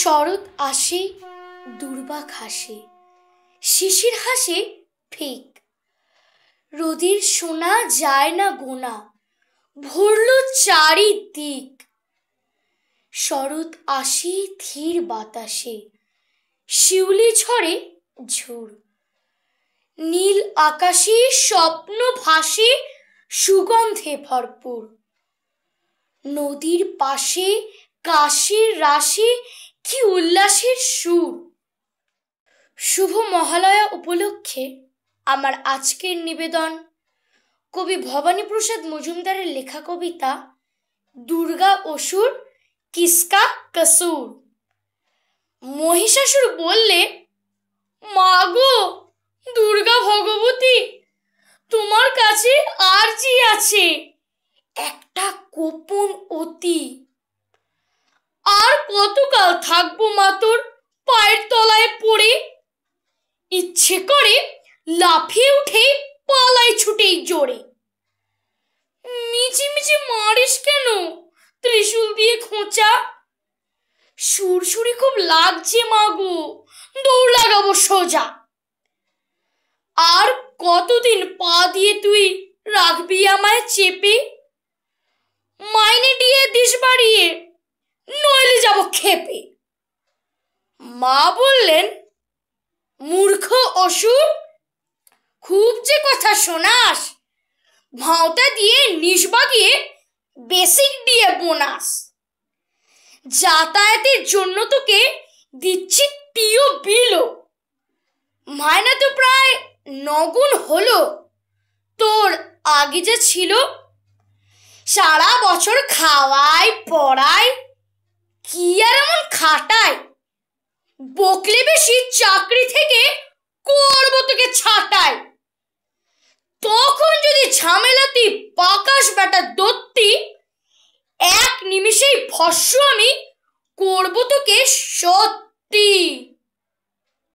শরৎ আসে দুর্বা খাসে শিশির হাসে ফেক রোদির সোনা যায় না গোনা ভরল চারিদিক শরৎ আসি ধীর বাতাসে শিউলি ঝরে ঝোড় নীল আকাশে স্বপ্ন ভাসে সুগন্ধে ভরপুর নদীর পাশে কাশির রাশি কি উল্লাসের সুর শুভ মহালয়া উপলক্ষে আমার আজকের নিবেদন কবি ভবানীপ্রসাদ মজুমদারের লেখা কবিতা দুর্গা অসুর কিসকা কসুর মহিষাসুর বললে মা গো দুর্গা ভগবতী তোমার কাছে আর জি আছে একটা কোপন অতি কাল থাকবো মা তোর পায়ের তলায় পড়ে ইচ্ছে করে লাফিয়ে উঠে পালায় ছুটেই জোরে মিচি মিচি মারিস কেন ত্রিশূল দিয়ে খোঁচা সুরসুরি খুব লাগছে মাগু দৌড় লাগাবো সোজা আর কতদিন পা দিয়ে তুই রাখবি আমায় চেপে মাইনে দিয়ে দিস বাড়িয়ে সংক্ষেপে মা বললেন মূর্খ অসুর খুব যে কথা শোনাস ভাওতা দিয়ে নিশ বাগিয়ে বেসিক দিয়ে বোনাস যাতায়াতের জন্য তোকে দিচ্ছি পিও বিলো মায়না তো প্রায় নগুণ হলো তোর আগে যে ছিল সারা বছর খাওয়াই পড়ায় কি আর এমন খাটায় বকলে বেশি চাকরি থেকে করব তোকে ছাটায় তখন যদি ঝামেলাতি পাকাশ বেটা দত্তি এক নিমিষেই ভস্য আমি করব তোকে সত্যি